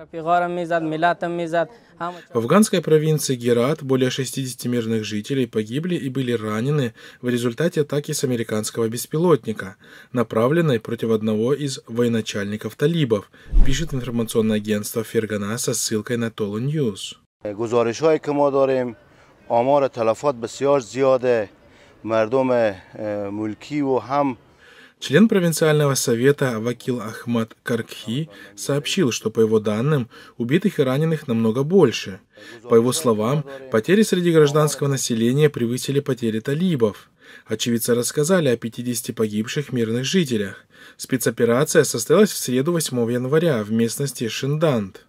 В афганской провинции Герат более 60 мирных жителей погибли и были ранены в результате атаки с американского беспилотника, направленной против одного из военачальников талибов, пишет информационное агентство Фергана со ссылкой на Толу Ньюс. آمار تلفات بسیار زیاده مردم ملکی و Член провинциального совета Вакил Ахмад Каркхи сообщил, что по его данным убитых и раненых намного больше. По его словам, потери среди гражданского населения превысили потери талибов. Очевидцы рассказали о 50 погибших мирных жителях. Спецоперация состоялась в среду 8 января в местности Шиндант.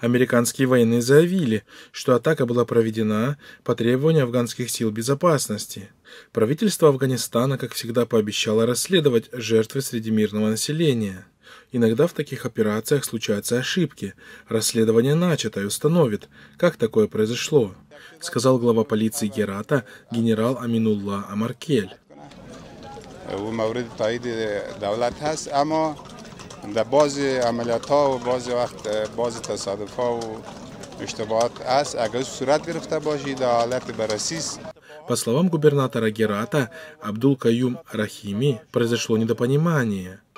Американские военные заявили, что атака была проведена по требованию афганских сил безопасности. Правительство Афганистана, как всегда, пообещало расследовать жертвы среди мирного населения. Иногда в таких операциях случаются ошибки. Расследование начато и установит, как такое произошло, сказал глава полиции Герата генерал Аминулла Амаркель. Э, در بعضی عملیات ها و بعضی وقت بعضی تصادف ها و اشتباهات است اگر صورت گرفته باشید در حالت برسیس По словам губернатора Герата, Абдул-Каюм Рахими произошло недопонимание –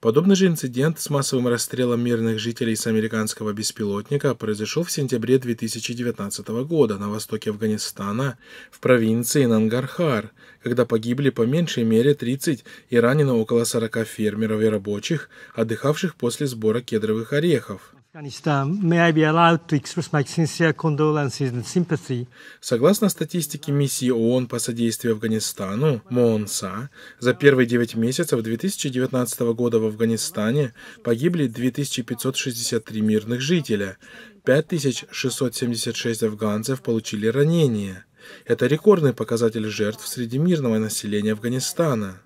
Подобный же инцидент с массовым расстрелом мирных жителей с американского беспилотника произошел в сентябре 2019 года на востоке Афганистана в провинции Нангархар, когда погибли по меньшей мере 30 и ранено около 40 фермеров и рабочих, отдыхавших после сбора кедровых орехов. Согласно статистике миссии ООН по содействию Афганистану, МОНСА, за первые 9 месяцев 2019 года в Афганистане погибли 2563 мирных жителя, 5676 афганцев получили ранения. Это рекордный показатель жертв среди мирного населения Афганистана.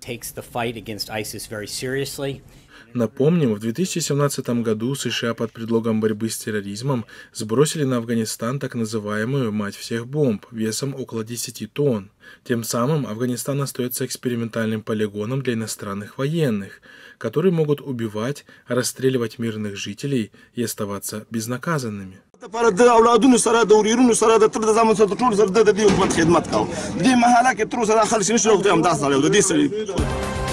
Напомним, в 2017 году США под предлогом борьбы с терроризмом сбросили на Афганистан так называемую «мать всех бомб» весом около 10 тонн. Тем самым Афганистан остается экспериментальным полигоном для иностранных военных, которые могут убивать, расстреливать мирных жителей и оставаться безнаказанными. لپاره